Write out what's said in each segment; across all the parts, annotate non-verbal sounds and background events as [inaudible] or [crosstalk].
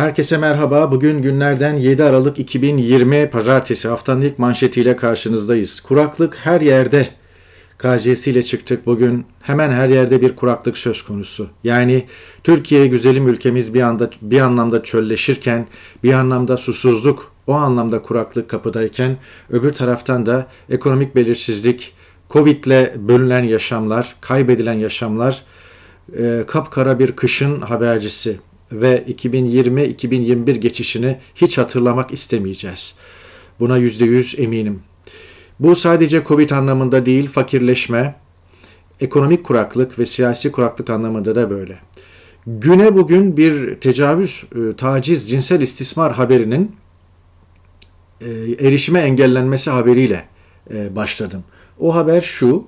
Herkese merhaba. Bugün günlerden 7 Aralık 2020 Pazartesi haftanın ilk manşetiyle karşınızdayız. Kuraklık her yerde. KC'siyle çıktık bugün. Hemen her yerde bir kuraklık söz konusu. Yani Türkiye güzelim ülkemiz bir anda bir anlamda çölleşirken, bir anlamda susuzluk, o anlamda kuraklık kapıdayken öbür taraftan da ekonomik belirsizlik, Covid'le bölünen yaşamlar, kaybedilen yaşamlar, e, kapkara bir kışın habercisi ve 2020-2021 geçişini hiç hatırlamak istemeyeceğiz. Buna %100 eminim. Bu sadece Covid anlamında değil, fakirleşme, ekonomik kuraklık ve siyasi kuraklık anlamında da böyle. Güne bugün bir tecavüz, e, taciz, cinsel istismar haberinin e, erişime engellenmesi haberiyle e, başladım. O haber şu,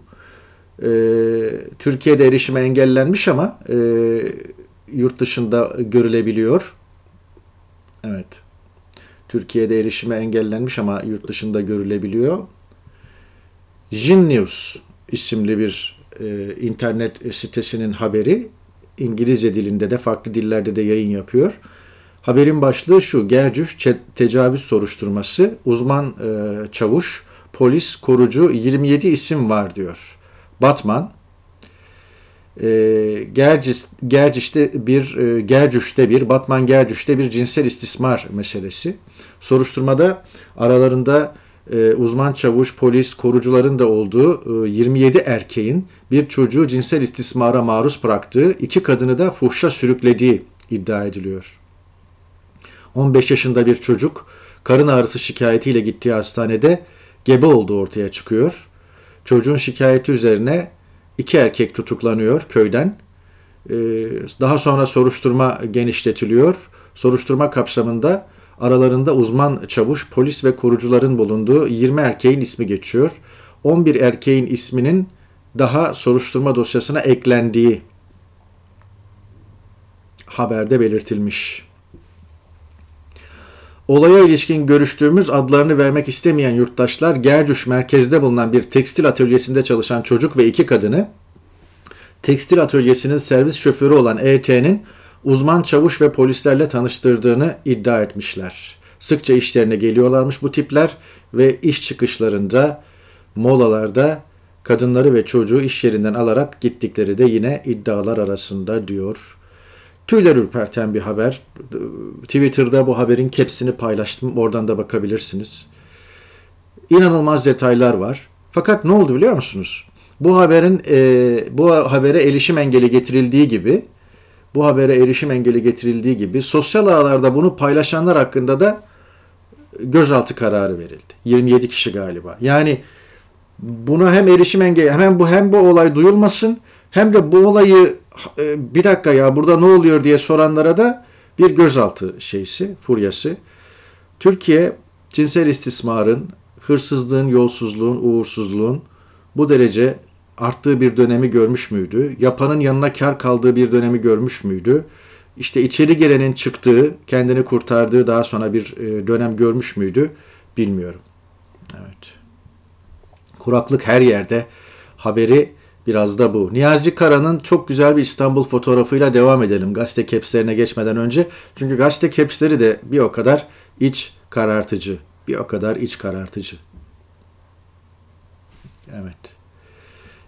Türkiye'de erişime engellenmiş ama yurt dışında görülebiliyor. Evet. Türkiye'de erişime engellenmiş ama yurt dışında görülebiliyor. Jinnews isimli bir e, internet sitesinin haberi İngilizce dilinde de farklı dillerde de yayın yapıyor. Haberin başlığı şu. Gercüş tecavüz soruşturması uzman e, çavuş polis korucu 27 isim var diyor. Batman, e, Gercis, Gerciş'te bir e, Gercüş'te bir Batman Gercüş'te bir cinsel istismar meselesi. Soruşturmada aralarında e, uzman çavuş, polis, korucuların da olduğu e, 27 erkeğin bir çocuğu cinsel istismara maruz bıraktığı, iki kadını da fuhşa sürüklediği iddia ediliyor. 15 yaşında bir çocuk karın ağrısı şikayetiyle gittiği hastanede gebe olduğu ortaya çıkıyor. Çocuğun şikayeti üzerine iki erkek tutuklanıyor köyden. Ee, daha sonra soruşturma genişletiliyor. Soruşturma kapsamında aralarında uzman çavuş, polis ve korucuların bulunduğu 20 erkeğin ismi geçiyor. 11 erkeğin isminin daha soruşturma dosyasına eklendiği haberde belirtilmiş. Olaya ilişkin görüştüğümüz adlarını vermek istemeyen yurttaşlar Gercüş merkezde bulunan bir tekstil atölyesinde çalışan çocuk ve iki kadını tekstil atölyesinin servis şoförü olan E.T.'nin uzman çavuş ve polislerle tanıştırdığını iddia etmişler. Sıkça işlerine geliyorlarmış bu tipler ve iş çıkışlarında, molalarda kadınları ve çocuğu iş yerinden alarak gittikleri de yine iddialar arasında diyor tüyler ürperten bir haber. Twitter'da bu haberin kepsini paylaştım. Oradan da bakabilirsiniz. İnanılmaz detaylar var. Fakat ne oldu biliyor musunuz? Bu haberin e, bu habere erişim engeli getirildiği gibi bu habere erişim engeli getirildiği gibi sosyal ağlarda bunu paylaşanlar hakkında da gözaltı kararı verildi. 27 kişi galiba. Yani buna hem erişim engeli hemen bu hem bu olay duyulmasın hem de bu olayı e, bir dakika ya burada ne oluyor diye soranlara da bir gözaltı şeysi, furyası. Türkiye cinsel istismarın, hırsızlığın, yolsuzluğun, uğursuzluğun bu derece arttığı bir dönemi görmüş müydü? Yapanın yanına kar kaldığı bir dönemi görmüş müydü? İşte içeri gelenin çıktığı, kendini kurtardığı daha sonra bir e, dönem görmüş müydü? Bilmiyorum. Evet. Kuraklık her yerde haberi Biraz da bu. Niyazi Kara'nın çok güzel bir İstanbul fotoğrafıyla devam edelim gazete kepslerine geçmeden önce. Çünkü gazete kepsleri de bir o kadar iç karartıcı. Bir o kadar iç karartıcı. Evet.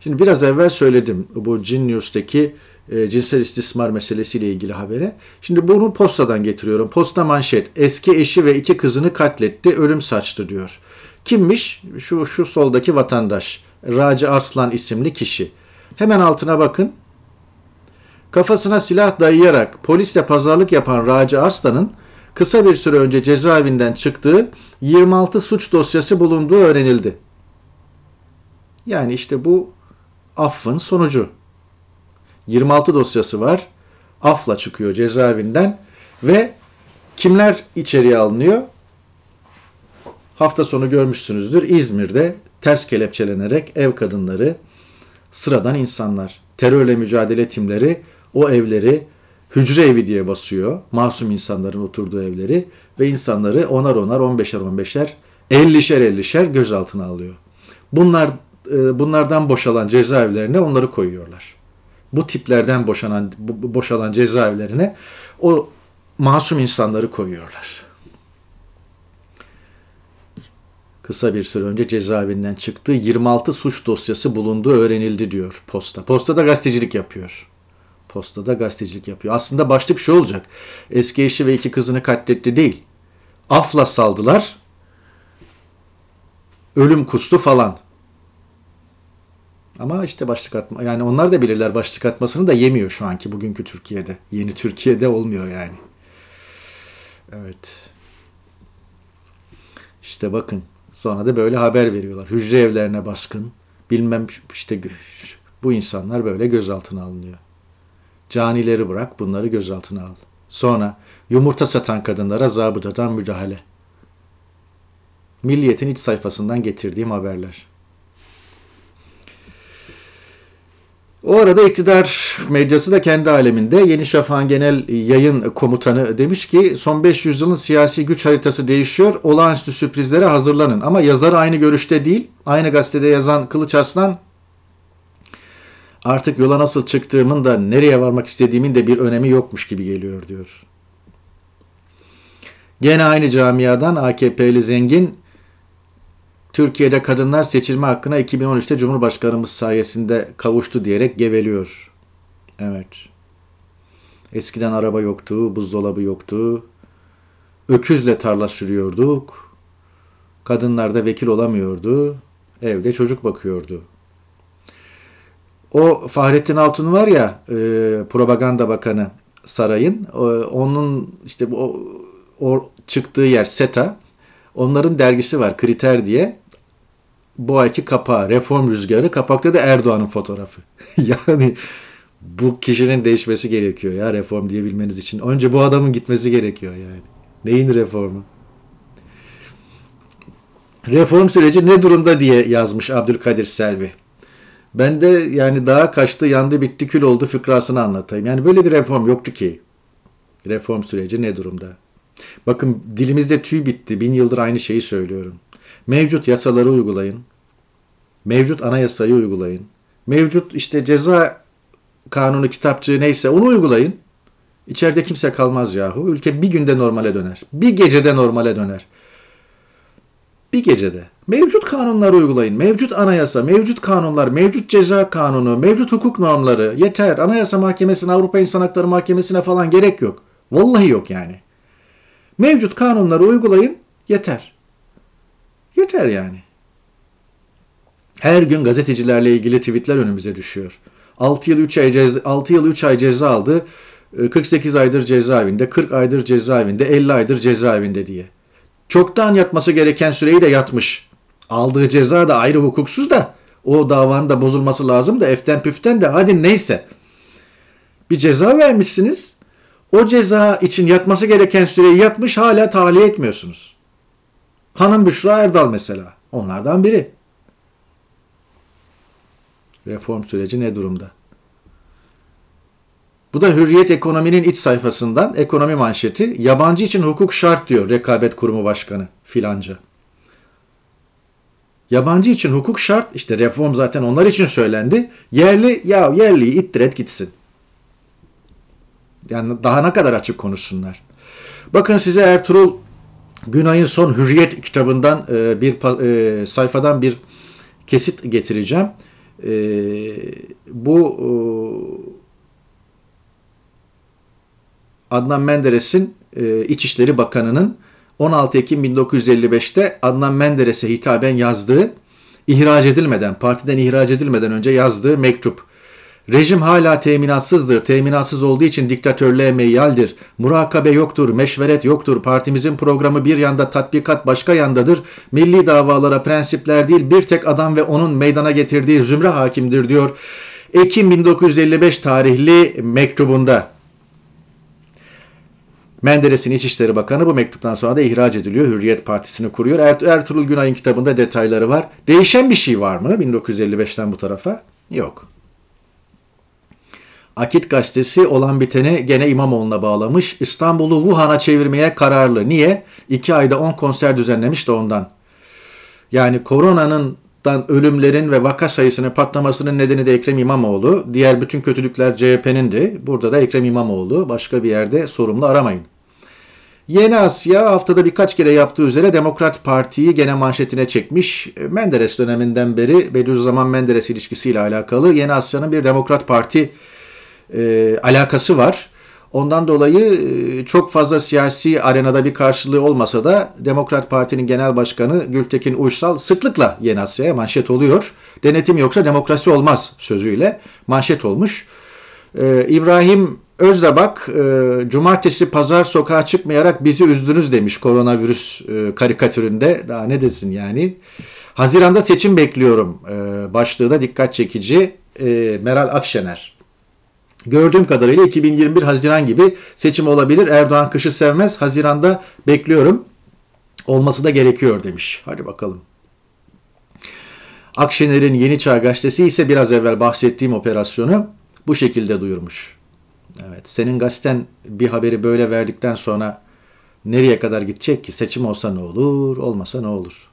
Şimdi biraz evvel söyledim bu Genius'taki e, cinsel istismar meselesiyle ilgili habere. Şimdi bunu postadan getiriyorum. Posta manşet. Eski eşi ve iki kızını katletti, ölüm saçtı diyor. Kimmiş? Şu şu soldaki vatandaş. Raci Arslan isimli kişi. Hemen altına bakın. Kafasına silah dayayarak polisle pazarlık yapan Raci Arslan'ın kısa bir süre önce cezaevinden çıktığı 26 suç dosyası bulunduğu öğrenildi. Yani işte bu affın sonucu. 26 dosyası var. Afla çıkıyor cezaevinden ve kimler içeriye alınıyor? Hafta sonu görmüşsünüzdür. İzmir'de ters kelepçelenerek ev kadınları, sıradan insanlar, terörle mücadele timleri o evleri hücre evi diye basıyor. Masum insanların oturduğu evleri ve insanları onar onar, on beşer on beşer, ellişer ellişer gözaltına alıyor. Bunlar e, bunlardan boşalan cezaevlerine onları koyuyorlar. Bu tiplerden boşanan boşalan cezaevlerine o masum insanları koyuyorlar. kısa bir süre önce cezaevinden çıktığı 26 suç dosyası bulunduğu öğrenildi diyor posta. Posta da gazetecilik yapıyor. Posta da gazetecilik yapıyor. Aslında başlık şu olacak. Eski eşi ve iki kızını katletti değil. Afla saldılar. Ölüm kustu falan. Ama işte başlık atma yani onlar da bilirler başlık atmasını da yemiyor şu anki bugünkü Türkiye'de. Yeni Türkiye'de olmuyor yani. Evet. İşte bakın Sonra da böyle haber veriyorlar. Hücre evlerine baskın. Bilmem işte bu insanlar böyle gözaltına alınıyor. Canileri bırak bunları gözaltına al. Sonra yumurta satan kadınlara zabıtadan müdahale. Milliyetin iç sayfasından getirdiğim haberler. O arada iktidar medyası da kendi aleminde Yeni Şafak'ın genel yayın komutanı demiş ki son 500 yılın siyasi güç haritası değişiyor. Olağanüstü sürprizlere hazırlanın. Ama yazar aynı görüşte değil. Aynı gazetede yazan Kılıç Arslan artık yola nasıl çıktığımın da nereye varmak istediğimin de bir önemi yokmuş gibi geliyor diyor. Gene aynı camiadan AKP'li zengin Türkiye'de kadınlar seçilme hakkına 2013'te Cumhurbaşkanımız sayesinde kavuştu diyerek geveliyor. Evet. Eskiden araba yoktu, buzdolabı yoktu. Öküzle tarla sürüyorduk. Kadınlar da vekil olamıyordu. Evde çocuk bakıyordu. O Fahrettin Altun var ya, e, propaganda bakanı sarayın. E, onun işte o, o çıktığı yer SETA. Onların dergisi var Kriter diye bu ayki kapağı reform rüzgarı kapakta da Erdoğan'ın fotoğrafı. [laughs] yani bu kişinin değişmesi gerekiyor ya reform diyebilmeniz için. Önce bu adamın gitmesi gerekiyor yani. Neyin reformu? Reform süreci ne durumda diye yazmış Abdülkadir Selvi. Ben de yani daha kaçtı, yandı, bitti, kül oldu fıkrasını anlatayım. Yani böyle bir reform yoktu ki. Reform süreci ne durumda? Bakın dilimizde tüy bitti. Bin yıldır aynı şeyi söylüyorum. Mevcut yasaları uygulayın. Mevcut anayasayı uygulayın. Mevcut işte ceza kanunu kitapçığı neyse onu uygulayın. İçeride kimse kalmaz yahu. Ülke bir günde normale döner. Bir gecede normale döner. Bir gecede. Mevcut kanunları uygulayın. Mevcut anayasa, mevcut kanunlar, mevcut ceza kanunu, mevcut hukuk normları. Yeter. Anayasa Mahkemesi'ne, Avrupa İnsan Hakları Mahkemesi'ne falan gerek yok. Vallahi yok yani. Mevcut kanunları uygulayın. Yeter. Yeter yani. Her gün gazetecilerle ilgili tweetler önümüze düşüyor. 6 yıl 3 ay ceza, 6 yıl 3 ay ceza aldı. 48 ee, aydır cezaevinde, 40 aydır cezaevinde, 50 aydır cezaevinde diye. Çoktan yatması gereken süreyi de yatmış. Aldığı ceza da ayrı hukuksuz da o davanın da bozulması lazım da eften püften de hadi neyse. Bir ceza vermişsiniz. O ceza için yatması gereken süreyi yatmış hala tahliye etmiyorsunuz. Hanım Büşra Erdal mesela. Onlardan biri. Reform süreci ne durumda? Bu da Hürriyet Ekonomi'nin iç sayfasından ekonomi manşeti. Yabancı için hukuk şart diyor Rekabet Kurumu Başkanı filanca. Yabancı için hukuk şart. işte reform zaten onlar için söylendi. Yerli ya yerliyi ittir et gitsin. Yani daha ne kadar açık konuşsunlar. Bakın size Ertuğrul Günay'ın son Hürriyet kitabından e, bir e, sayfadan bir kesit getireceğim. E, bu e, Adnan Menderes'in e, İçişleri Bakanı'nın 16 Ekim 1955'te Adnan Menderes'e hitaben yazdığı, ihraç edilmeden, partiden ihraç edilmeden önce yazdığı mektup. Rejim hala teminatsızdır. Teminatsız olduğu için diktatörlüğe meyyaldir. Murakabe yoktur, meşveret yoktur. Partimizin programı bir yanda tatbikat başka yandadır. Milli davalara prensipler değil bir tek adam ve onun meydana getirdiği zümre hakimdir diyor. Ekim 1955 tarihli mektubunda. Menderes'in İçişleri Bakanı bu mektuptan sonra da ihraç ediliyor. Hürriyet Partisi'ni kuruyor. Ert Ertuğrul Günay'ın kitabında detayları var. Değişen bir şey var mı 1955'ten bu tarafa? Yok. Akit gazetesi olan biteni gene İmamoğlu'na bağlamış. İstanbul'u Wuhan'a çevirmeye kararlı. Niye? 2 ayda 10 konser düzenlemiş de ondan. Yani koronanın ölümlerin ve vaka sayısının patlamasının nedeni de Ekrem İmamoğlu. Diğer bütün kötülükler CHP'nindi. Burada da Ekrem İmamoğlu. Başka bir yerde sorumlu aramayın. Yeni Asya haftada birkaç kere yaptığı üzere Demokrat Parti'yi gene manşetine çekmiş. Menderes döneminden beri Bediüzzaman Menderes ilişkisiyle alakalı Yeni Asya'nın bir Demokrat Parti e, alakası var. Ondan dolayı e, çok fazla siyasi arenada bir karşılığı olmasa da Demokrat Parti'nin genel başkanı Gültekin Uysal sıklıkla Yeni Asya'ya manşet oluyor. Denetim yoksa demokrasi olmaz sözüyle manşet olmuş. Ee, İbrahim Özdabak, e, cumartesi pazar sokağa çıkmayarak bizi üzdünüz demiş koronavirüs e, karikatüründe. Daha ne desin yani. Haziranda seçim bekliyorum e, başlığı da dikkat çekici. E, Meral Akşener Gördüğüm kadarıyla 2021 Haziran gibi seçim olabilir. Erdoğan kışı sevmez. Haziran'da bekliyorum. Olması da gerekiyor demiş. Hadi bakalım. Akşener'in Yeni Çağ gazetesi ise biraz evvel bahsettiğim operasyonu bu şekilde duyurmuş. Evet, senin gazeteden bir haberi böyle verdikten sonra nereye kadar gidecek ki? Seçim olsa ne olur, olmasa ne olur?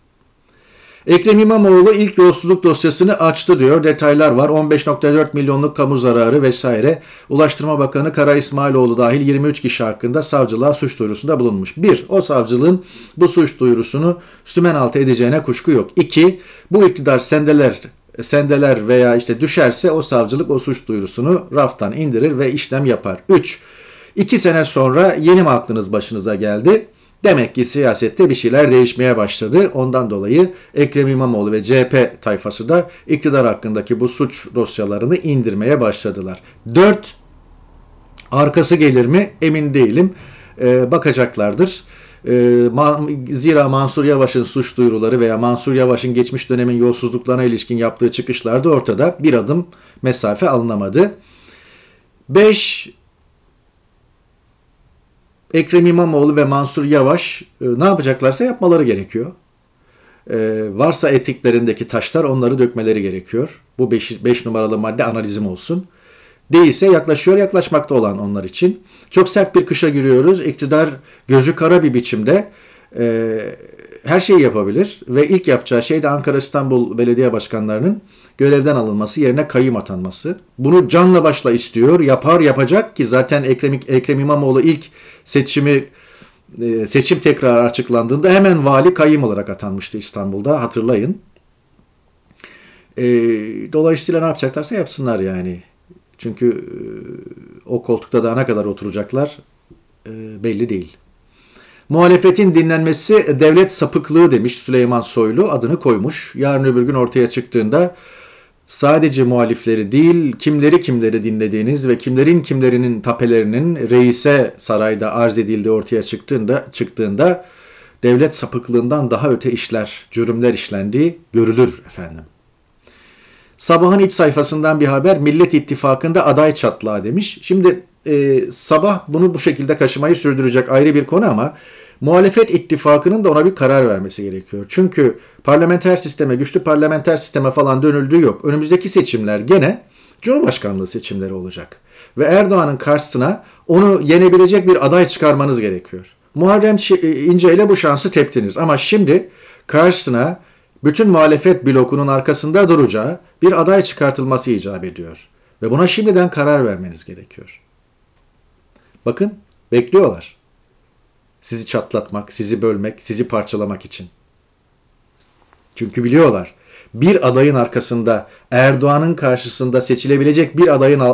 Ekrem İmamoğlu ilk yolsuzluk dosyasını açtı diyor. Detaylar var. 15.4 milyonluk kamu zararı vesaire. Ulaştırma Bakanı Kara İsmailoğlu dahil 23 kişi hakkında savcılığa suç duyurusunda bulunmuş. 1. O savcılığın bu suç duyurusunu sümen altı edeceğine kuşku yok. 2. Bu iktidar sendeler sendeler veya işte düşerse o savcılık o suç duyurusunu raftan indirir ve işlem yapar. 3. 2 sene sonra yeni mi aklınız başınıza geldi? Demek ki siyasette bir şeyler değişmeye başladı. Ondan dolayı Ekrem İmamoğlu ve CHP tayfası da iktidar hakkındaki bu suç dosyalarını indirmeye başladılar. 4. Arkası gelir mi? Emin değilim. Ee, bakacaklardır. Ee, zira Mansur Yavaş'ın suç duyuruları veya Mansur Yavaş'ın geçmiş dönemin yolsuzluklarına ilişkin yaptığı çıkışlar da ortada bir adım mesafe alınamadı. 5. Ekrem İmamoğlu ve Mansur Yavaş e, ne yapacaklarsa yapmaları gerekiyor. E, varsa etiklerindeki taşlar onları dökmeleri gerekiyor. Bu 5 numaralı madde analizim olsun. Değilse yaklaşıyor yaklaşmakta olan onlar için. Çok sert bir kışa giriyoruz. İktidar gözü kara bir biçimde e, her şeyi yapabilir. Ve ilk yapacağı şey de Ankara-İstanbul belediye başkanlarının görevden alınması yerine kayyum atanması. Bunu canla başla istiyor, yapar yapacak ki zaten Ekrem, Ekrem İmamoğlu ilk seçimi e, seçim tekrarı açıklandığında hemen vali kayyum olarak atanmıştı İstanbul'da hatırlayın. E, dolayısıyla ne yapacaklarsa yapsınlar yani. Çünkü e, o koltukta daha ne kadar oturacaklar belli değil. Muhalefetin dinlenmesi devlet sapıklığı demiş Süleyman Soylu adını koymuş. Yarın öbür gün ortaya çıktığında sadece muhalifleri değil kimleri kimleri dinlediğiniz ve kimlerin kimlerinin tapelerinin reise sarayda arz edildiği ortaya çıktığında çıktığında devlet sapıklığından daha öte işler, cürümler işlendiği görülür efendim. Sabahın iç sayfasından bir haber Millet İttifakı'nda aday çatlağı demiş. Şimdi e, sabah bunu bu şekilde kaşımayı sürdürecek ayrı bir konu ama muhalefet ittifakının da ona bir karar vermesi gerekiyor. Çünkü parlamenter sisteme, güçlü parlamenter sisteme falan dönüldüğü yok. Önümüzdeki seçimler gene Cumhurbaşkanlığı seçimleri olacak. Ve Erdoğan'ın karşısına onu yenebilecek bir aday çıkarmanız gerekiyor. Muharrem e, İnce ile bu şansı teptiniz. Ama şimdi karşısına bütün muhalefet blokunun arkasında duracağı bir aday çıkartılması icap ediyor. Ve buna şimdiden karar vermeniz gerekiyor. Bakın bekliyorlar. Sizi çatlatmak, sizi bölmek, sizi parçalamak için. Çünkü biliyorlar bir adayın arkasında Erdoğan'ın karşısında seçilebilecek bir adayın e,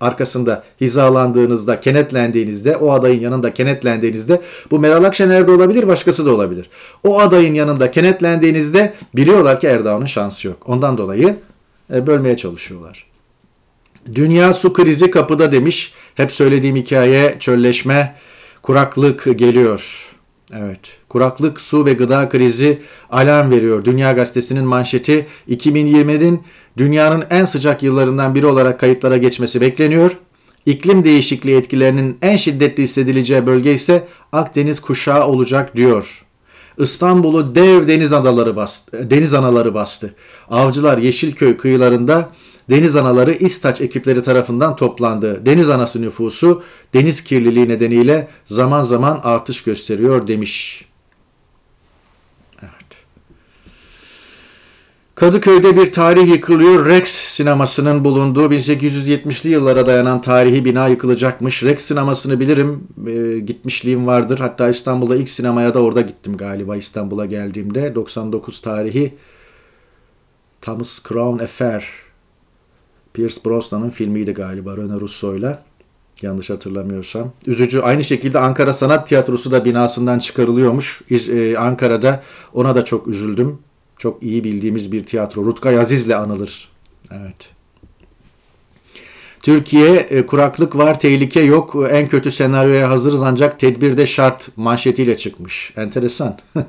arkasında hizalandığınızda, kenetlendiğinizde, o adayın yanında kenetlendiğinizde bu Meral Akşener de olabilir, başkası da olabilir. O adayın yanında kenetlendiğinizde biliyorlar ki Erdoğan'ın şansı yok. Ondan dolayı e, bölmeye çalışıyorlar. Dünya su krizi kapıda demiş. Hep söylediğim hikaye çölleşme, Kuraklık geliyor. Evet. Kuraklık, su ve gıda krizi alarm veriyor. Dünya Gazetesi'nin manşeti 2020'nin dünyanın en sıcak yıllarından biri olarak kayıtlara geçmesi bekleniyor. İklim değişikliği etkilerinin en şiddetli hissedileceği bölge ise Akdeniz kuşağı olacak diyor. İstanbul'u dev deniz adaları bastı, deniz anaları bastı. Avcılar Yeşilköy kıyılarında deniz anaları İstaç ekipleri tarafından toplandı. Deniz anası nüfusu deniz kirliliği nedeniyle zaman zaman artış gösteriyor demiş. Kadıköy'de bir tarih yıkılıyor. Rex sinemasının bulunduğu 1870'li yıllara dayanan tarihi bina yıkılacakmış. Rex sinemasını bilirim. E, gitmişliğim vardır. Hatta İstanbul'da ilk sinemaya da orada gittim galiba İstanbul'a geldiğimde. 99 tarihi Thomas Crown Affair Pierce Brosnan'ın filmiydi galiba Rene Russo'yla. Yanlış hatırlamıyorsam. Üzücü. Aynı şekilde Ankara Sanat Tiyatrosu da binasından çıkarılıyormuş. Ee, Ankara'da ona da çok üzüldüm. Çok iyi bildiğimiz bir tiyatro. Rutkay Aziz'le anılır. Evet. Türkiye e, kuraklık var, tehlike yok. En kötü senaryoya hazırız ancak tedbirde şart manşetiyle çıkmış. Enteresan. [laughs]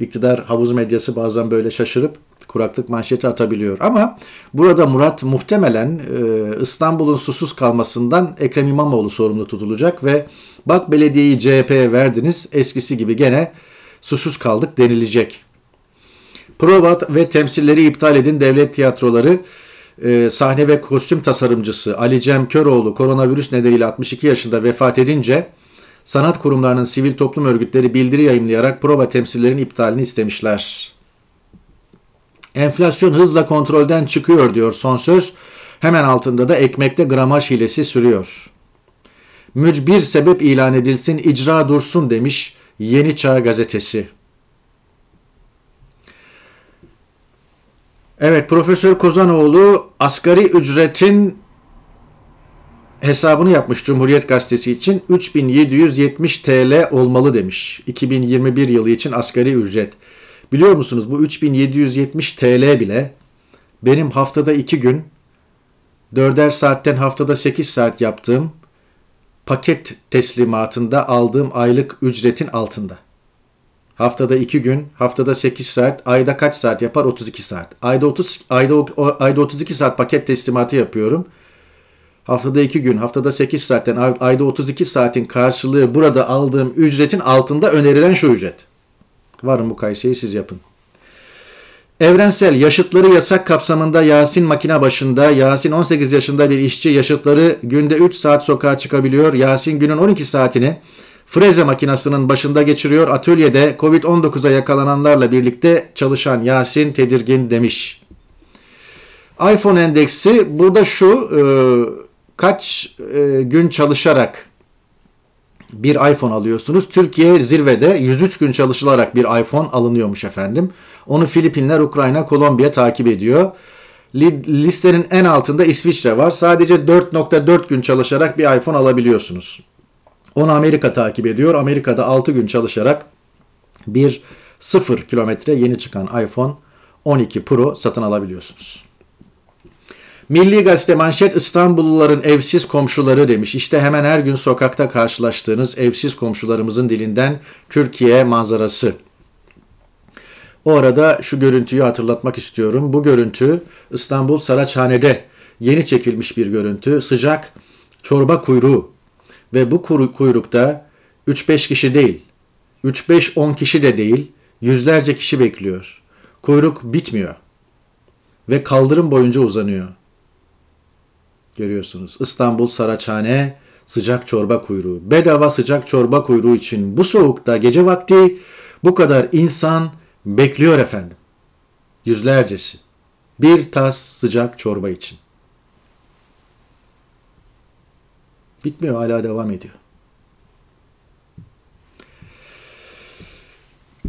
İktidar havuz medyası bazen böyle şaşırıp kuraklık manşeti atabiliyor. Ama burada Murat muhtemelen e, İstanbul'un susuz kalmasından Ekrem İmamoğlu sorumlu tutulacak ve bak belediyeyi CHP'ye verdiniz eskisi gibi gene susuz kaldık denilecek. Prova ve temsilleri iptal edin devlet tiyatroları e, sahne ve kostüm tasarımcısı Ali Cem Köroğlu koronavirüs nedeniyle 62 yaşında vefat edince sanat kurumlarının sivil toplum örgütleri bildiri yayımlayarak prova temsillerin iptalini istemişler. Enflasyon hızla kontrolden çıkıyor diyor son söz. Hemen altında da ekmekte gramaj hilesi sürüyor. Mücbir sebep ilan edilsin, icra dursun demiş Yeni Çağ gazetesi. Evet Profesör Kozanoğlu asgari ücretin hesabını yapmış Cumhuriyet Gazetesi için 3770 TL olmalı demiş. 2021 yılı için asgari ücret. Biliyor musunuz bu 3770 TL bile benim haftada 2 gün 4'er saatten haftada 8 saat yaptığım paket teslimatında aldığım aylık ücretin altında. Haftada 2 gün, haftada 8 saat, ayda kaç saat yapar? 32 saat. Ayda 30 ayda ayda 32 saat paket teslimatı yapıyorum. Haftada 2 gün, haftada 8 saatten ayda 32 saatin karşılığı burada aldığım ücretin altında önerilen şu ücret. Varın bu kayseyi siz yapın. Evrensel yaşıtları yasak kapsamında Yasin makine başında Yasin 18 yaşında bir işçi yaşıtları günde 3 saat sokağa çıkabiliyor. Yasin günün 12 saatini freze makinasının başında geçiriyor. Atölyede Covid-19'a yakalananlarla birlikte çalışan Yasin tedirgin demiş. iPhone endeksi burada şu e, kaç e, gün çalışarak bir iPhone alıyorsunuz. Türkiye zirvede 103 gün çalışılarak bir iPhone alınıyormuş efendim. Onu Filipinler, Ukrayna, Kolombiya takip ediyor. Listenin en altında İsviçre var. Sadece 4.4 gün çalışarak bir iPhone alabiliyorsunuz. Onu Amerika takip ediyor. Amerika'da 6 gün çalışarak bir 0 kilometre yeni çıkan iPhone 12 Pro satın alabiliyorsunuz. Milli Gazete manşet İstanbulluların evsiz komşuları demiş. İşte hemen her gün sokakta karşılaştığınız evsiz komşularımızın dilinden Türkiye manzarası. O arada şu görüntüyü hatırlatmak istiyorum. Bu görüntü İstanbul Saraçhane'de yeni çekilmiş bir görüntü. Sıcak çorba kuyruğu ve bu kuyrukta 3-5 kişi değil, 3-5-10 kişi de değil, yüzlerce kişi bekliyor. Kuyruk bitmiyor ve kaldırım boyunca uzanıyor. Görüyorsunuz İstanbul Saraçhane sıcak çorba kuyruğu. Bedava sıcak çorba kuyruğu için bu soğukta gece vakti bu kadar insan bekliyor efendim. Yüzlercesi. Bir tas sıcak çorba için. Bitmiyor hala devam ediyor.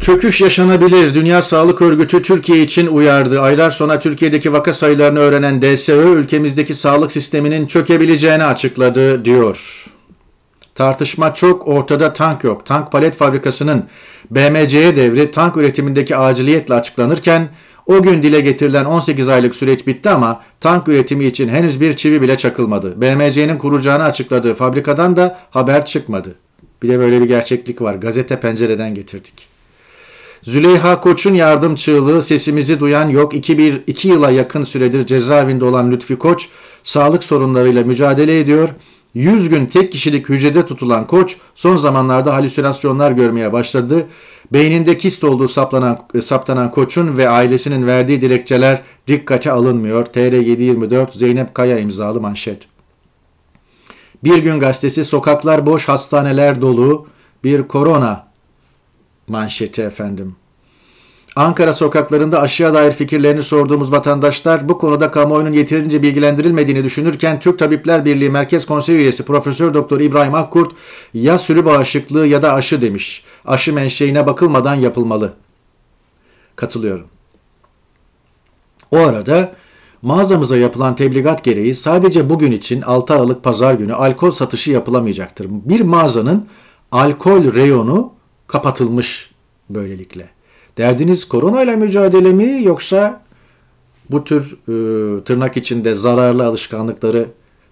Çöküş yaşanabilir. Dünya Sağlık Örgütü Türkiye için uyardı. Aylar sonra Türkiye'deki vaka sayılarını öğrenen DSÖ ülkemizdeki sağlık sisteminin çökebileceğini açıkladı diyor. Tartışma çok ortada tank yok. Tank palet fabrikasının BMC'ye devri tank üretimindeki aciliyetle açıklanırken o gün dile getirilen 18 aylık süreç bitti ama tank üretimi için henüz bir çivi bile çakılmadı. BMC'nin kuracağını açıkladığı fabrikadan da haber çıkmadı. Bir de böyle bir gerçeklik var. Gazete pencereden getirdik. Züleyha Koç'un yardım çığlığı sesimizi duyan yok. 2, bir, 2 yıla yakın süredir cezaevinde olan Lütfi Koç sağlık sorunlarıyla mücadele ediyor. 100 gün tek kişilik hücrede tutulan Koç son zamanlarda halüsinasyonlar görmeye başladı. Beyninde kist olduğu saplanan, e, saptanan Koç'un ve ailesinin verdiği dilekçeler dikkate alınmıyor. TR724 Zeynep Kaya imzalı manşet. Bir gün gazetesi sokaklar boş hastaneler dolu bir korona manşeti efendim. Ankara sokaklarında aşıya dair fikirlerini sorduğumuz vatandaşlar bu konuda kamuoyunun yeterince bilgilendirilmediğini düşünürken Türk Tabipler Birliği Merkez Konsey üyesi Profesör Doktor İbrahim Akkurt ya sürü bağışıklığı ya da aşı demiş. Aşı menşeine bakılmadan yapılmalı. Katılıyorum. O arada mağazamıza yapılan tebligat gereği sadece bugün için 6 Aralık Pazar günü alkol satışı yapılamayacaktır. Bir mağazanın alkol reyonu kapatılmış böylelikle. Derdiniz koronayla mücadele mi yoksa bu tür e, tırnak içinde zararlı alışkanlıkları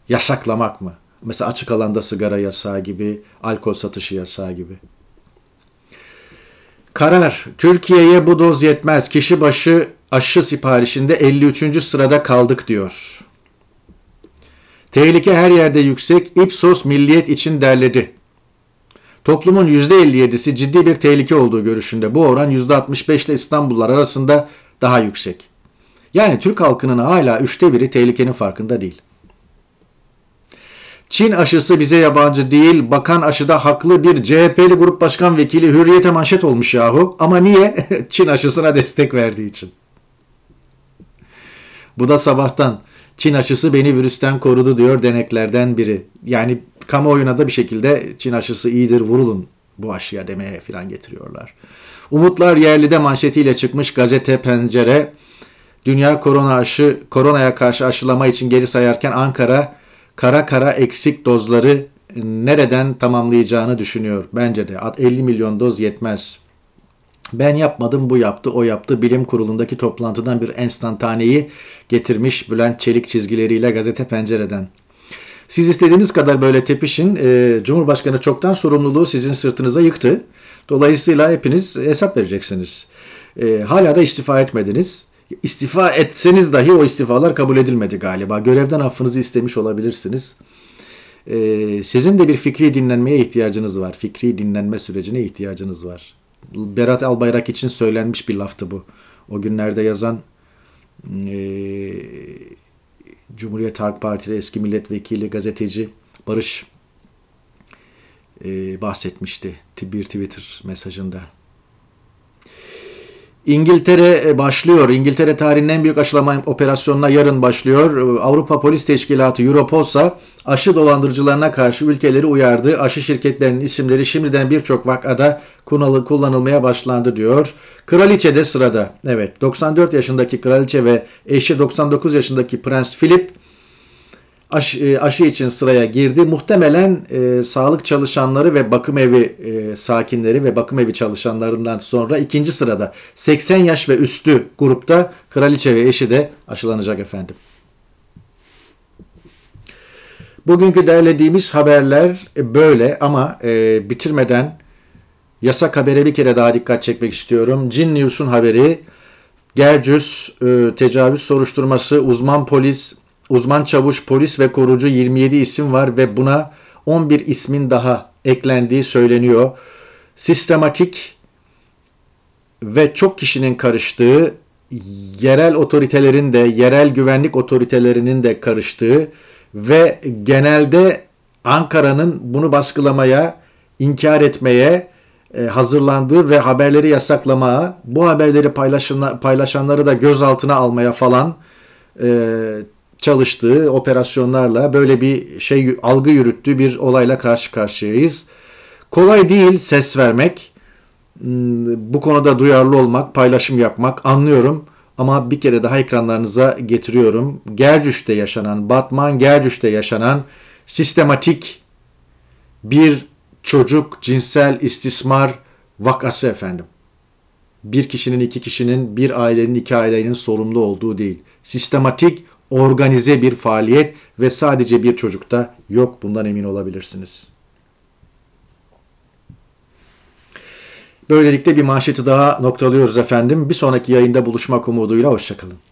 yasaklamak mı? Mesela açık alanda sigara yasağı gibi, alkol satışı yasağı gibi. Karar. Türkiye'ye bu doz yetmez. Kişi başı aşı siparişinde 53. sırada kaldık diyor. Tehlike her yerde yüksek. Ipsos milliyet için derledi. Toplumun %57'si ciddi bir tehlike olduğu görüşünde bu oran %65 ile İstanbullular arasında daha yüksek. Yani Türk halkının hala üçte biri tehlikenin farkında değil. Çin aşısı bize yabancı değil, bakan aşıda haklı bir CHP'li grup başkan vekili hürriyete manşet olmuş yahu. Ama niye? [laughs] Çin aşısına destek verdiği için. Bu da sabahtan. Çin aşısı beni virüsten korudu diyor deneklerden biri. Yani kamuoyuna da bir şekilde Çin aşısı iyidir vurulun bu aşıya demeye filan getiriyorlar. Umutlar yerlide manşetiyle çıkmış gazete Pencere dünya korona aşı koronaya karşı aşılama için geri sayarken Ankara kara kara eksik dozları nereden tamamlayacağını düşünüyor. Bence de 50 milyon doz yetmez. Ben yapmadım bu yaptı o yaptı bilim kurulundaki toplantıdan bir enstantaneyi getirmiş Bülent Çelik çizgileriyle gazete pencereden. Siz istediğiniz kadar böyle tepişin. E, Cumhurbaşkanı çoktan sorumluluğu sizin sırtınıza yıktı. Dolayısıyla hepiniz hesap vereceksiniz. E, hala da istifa etmediniz. İstifa etseniz dahi o istifalar kabul edilmedi galiba. Görevden affınızı istemiş olabilirsiniz. E, sizin de bir fikri dinlenmeye ihtiyacınız var. Fikri dinlenme sürecine ihtiyacınız var. Berat Albayrak için söylenmiş bir laftı bu. O günlerde yazan e, Cumhuriyet Halk Partili eski milletvekili gazeteci Barış e, bahsetmişti bir Twitter mesajında. İngiltere e, başlıyor. İngiltere tarihinin en büyük aşılama operasyonuna yarın başlıyor. E, Avrupa Polis Teşkilatı Europolsa aşı dolandırıcılarına karşı ülkeleri uyardı. Aşı şirketlerinin isimleri şimdiden birçok vakada kullanılmaya başlandı diyor. Kraliçe de sırada. Evet 94 yaşındaki kraliçe ve eşi 99 yaşındaki Prens Philip aşı, e, aşı için sıraya girdi. Muhtemelen e, sağlık çalışanları ve bakım evi e, sakinleri ve bakım evi çalışanlarından sonra ikinci sırada 80 yaş ve üstü grupta kraliçe ve eşi de aşılanacak efendim. Bugünkü derlediğimiz haberler e, böyle ama e, bitirmeden yasak habere bir kere daha dikkat çekmek istiyorum. Cin News'un haberi Gercüs e, tecavüz soruşturması uzman polis uzman çavuş, polis ve korucu 27 isim var ve buna 11 ismin daha eklendiği söyleniyor. Sistematik ve çok kişinin karıştığı, yerel otoritelerin de, yerel güvenlik otoritelerinin de karıştığı ve genelde Ankara'nın bunu baskılamaya, inkar etmeye e, hazırlandığı ve haberleri yasaklamaya, bu haberleri paylaşanları da gözaltına almaya falan e, çalıştığı operasyonlarla böyle bir şey algı yürüttüğü bir olayla karşı karşıyayız. Kolay değil ses vermek. Hmm, bu konuda duyarlı olmak, paylaşım yapmak anlıyorum. Ama bir kere daha ekranlarınıza getiriyorum. Gercüş'te yaşanan, Batman Gercüş'te yaşanan sistematik bir çocuk cinsel istismar vakası efendim. Bir kişinin, iki kişinin, bir ailenin, iki ailenin sorumlu olduğu değil. Sistematik organize bir faaliyet ve sadece bir çocukta yok. Bundan emin olabilirsiniz. Böylelikle bir manşeti daha noktalıyoruz efendim. Bir sonraki yayında buluşmak umuduyla hoşçakalın.